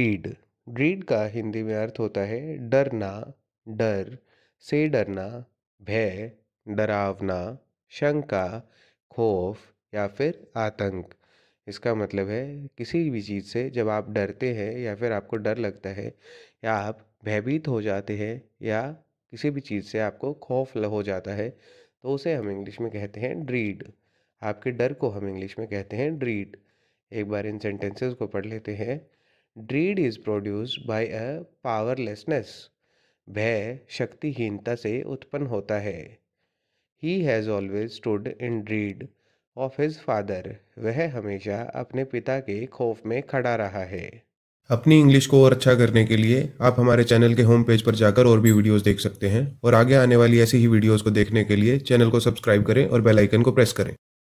ड्रीड grid का हिंदी में अर्थ होता है डरना डर से डरना भय डरावना शंका खौफ या फिर आतंक इसका मतलब है किसी भी चीज़ से जब आप डरते हैं या फिर आपको डर लगता है या आप भयभीत हो जाते हैं या किसी भी चीज़ से आपको खौफ हो जाता है तो उसे हम इंग्लिश में कहते हैं ड्रीड आपके डर को हम इंग्लिश में कहते हैं ड्रीड एक बार इन सेंटेंसेस को पढ़ लेते हैं dread is produce by a powerlessness भय शक्तिहीनता से उत्पन्न होता है he has always stood in dread of his father वह हमेशा अपने पिता के खौफ में खड़ा रहा है अपनी इंग्लिश को और अच्छा करने के लिए आप हमारे चैनल के होम पेज पर जाकर और भी वीडियोस देख सकते हैं और आगे आने वाली ऐसी ही वीडियोस को देखने के लिए चैनल को सब्सक्राइब करें और बेल आइकन को प्रेस करें